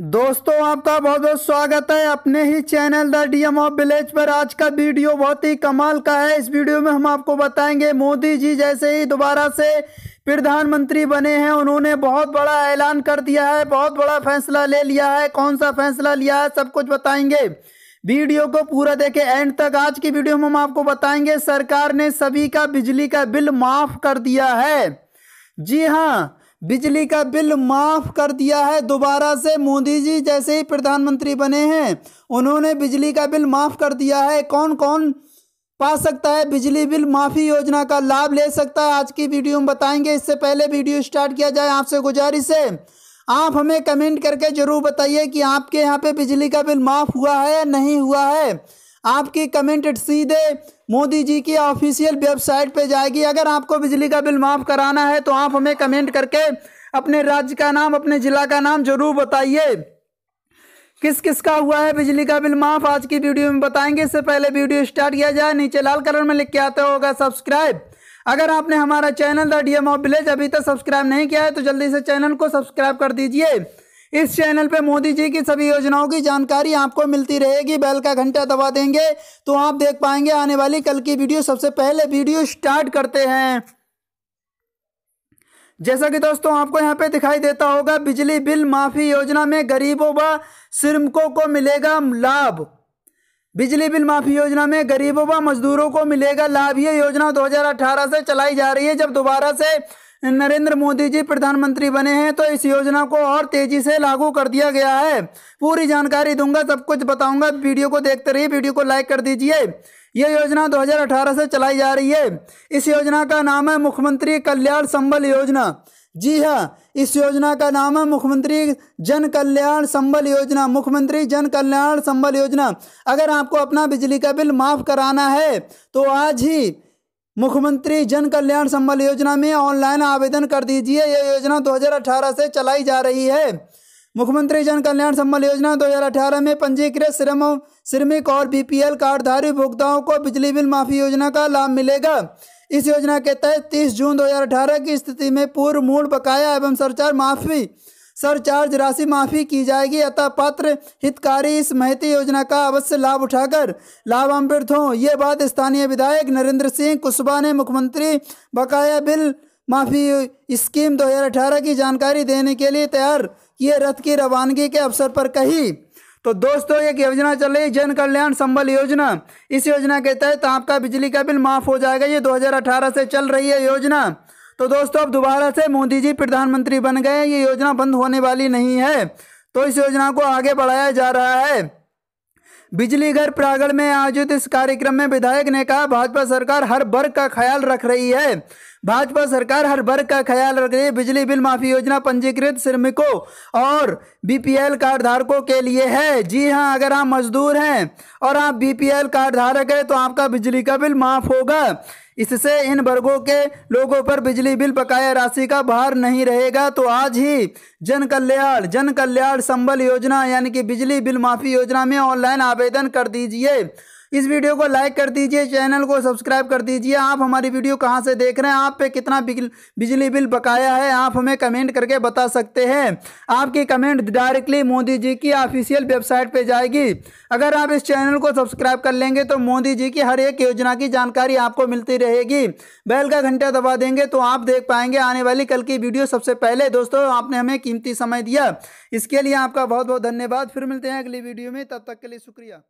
दोस्तों आपका बहुत बहुत स्वागत है अपने ही channel the DM of village पर आज का वीडियो बहुत ही कमाल का है इस वीडियो में हम आपको बताएंगे मोदी जी जैसे ही दोबारा से प्रधानमंत्री बने हैं उन्होंने बहुत बड़ा ऐलान कर दिया है बहुत बड़ा फैसला ले लिया है कौन सा फैसला लिया है सब कुछ बताएंगे वीडियो को पूरा देखें एंड तक आज की वीडियो में हम आपको बताएंगे सरकार ने सभी का बिजली का बिल माफ़ कर दिया है जी हाँ बिजली का बिल माफ कर दिया है दोबारा से मोदी जी जैसे ही प्रधानमंत्री बने हैं उन्होंने बिजली का बिल माफ कर दिया है कौन कौन पा सकता है बिजली बिल माफ़ी योजना का लाभ ले सकता है आज की वीडियो में बताएंगे इससे पहले वीडियो स्टार्ट किया जाए आपसे गुजारिश है आप हमें कमेंट करके ज़रूर बताइए कि आपके यहाँ पे बिजली का बिल माफ़ हुआ है या नहीं हुआ है आपकी कमेंट सीधे मोदी जी की ऑफिशियल वेबसाइट पे जाएगी अगर आपको बिजली का बिल माफ़ कराना है तो आप हमें कमेंट करके अपने राज्य का नाम अपने ज़िला का नाम जरूर बताइए किस किस का हुआ है बिजली का बिल माफ़ आज की वीडियो में बताएंगे इससे पहले वीडियो स्टार्ट किया जाए नीचे लाल कलर में लिख के आता होगा सब्सक्राइब अगर आपने हमारा channel the D M of village अभी तक सब्सक्राइब नहीं किया है तो जल्दी से चैनल को सब्सक्राइब कर दीजिए इस चैनल पे मोदी जी की सभी योजनाओं की जानकारी आपको मिलती रहेगी बेल का घंटा दबा देंगे तो आप देख पाएंगे आने वाली कल की वीडियो सबसे पहले वीडियो स्टार्ट करते हैं जैसा कि दोस्तों आपको यहाँ पे दिखाई देता होगा बिजली बिल माफ़ी योजना में गरीबों व श्रमिकों को मिलेगा लाभ बिजली बिल माफी योजना में गरीबों व मजदूरों को मिलेगा लाभ ये योजना 2018 से चलाई जा रही है जब दोबारा से नरेंद्र मोदी जी प्रधानमंत्री बने हैं तो इस योजना को और तेजी से लागू कर दिया गया है पूरी जानकारी दूंगा सब कुछ बताऊंगा वीडियो को देखते रहिए वीडियो को लाइक कर दीजिए ये योजना 2018 से चलाई जा रही है इस योजना का नाम है मुख्यमंत्री कल्याण संबल योजना जी हाँ इस योजना का नाम है मुख्यमंत्री जन कल्याण संबल योजना मुख्यमंत्री जन कल्याण संबल योजना अगर आपको अपना बिजली का बिल माफ़ कराना है तो आज ही मुख्यमंत्री जन कल्याण संबल योजना में ऑनलाइन आवेदन कर दीजिए यह योजना 2018 से चलाई जा रही है मुख्यमंत्री जन कल्याण संबल योजना 2018 में पंजीकृत श्रम श्रमिक और बीपीएल कार्डधारी उपभोक्ताओं को बिजली बिल माफी योजना का लाभ मिलेगा इस योजना के तहत 30 जून 2018 की स्थिति में पूर्व मूल बकाया एवं सरचार माफी सरचार्ज राशि माफी की जाएगी अतः पात्र हितकारी इस महती योजना का अवश्य लाभ उठाकर लाभान्वित हों ये बात स्थानीय विधायक नरेंद्र सिंह कुशवाहा ने मुख्यमंत्री बकाया बिल माफी स्कीम 2018 की जानकारी देने के लिए तैयार किए रथ की रवानगी के अवसर पर कही तो दोस्तों एक योजना चल रही जन कल्याण संबल योजना इस योजना के तहत आपका बिजली का बिल माफ हो जाएगा ये 2018 से चल रही है योजना तो दोस्तों अब दोबारा से मोदी जी प्रधानमंत्री बन गए ये योजना बंद होने वाली नहीं है तो इस योजना को आगे बढ़ाया जा रहा है बिजली घर प्रागढ़ में आयोजित इस कार्यक्रम में विधायक ने कहा भाजपा सरकार हर वर्ग का ख्याल रख रही है भाजपा सरकार हर वर्ग का ख्याल रख रही है बिजली बिल माफी योजना पंजीकृत श्रमिकों और बीपीएल कार्ड धारकों के लिए है जी हाँ अगर आप मजदूर हैं और आप बीपीएल कार्ड धारक हैं तो आपका बिजली का बिल माफ होगा इससे इन वर्गों के लोगों पर बिजली बिल बकाया राशि का भार नहीं रहेगा तो आज ही जन कल्याण जन कल्याण संबल योजना यानी कि बिजली बिल माफी योजना में ऑनलाइन आवेदन कर दीजिए इस वीडियो को लाइक कर दीजिए चैनल को सब्सक्राइब कर दीजिए आप हमारी वीडियो कहाँ से देख रहे हैं आप पे कितना बिजली बिल बकाया है आप हमें कमेंट करके बता सकते हैं आपकी कमेंट डायरेक्टली मोदी जी की ऑफिशियल वेबसाइट पर जाएगी अगर आप इस चैनल को सब्सक्राइब कर लेंगे तो मोदी जी की हर एक योजना की जानकारी आपको मिलती रहेगी बैल का घंटा दबा देंगे तो आप देख पाएंगे आने वाली कल की वीडियो सबसे पहले दोस्तों आपने हमें कीमती समय दिया इसके लिए आपका बहुत बहुत धन्यवाद फिर मिलते हैं अगली वीडियो में तब तक के लिए शुक्रिया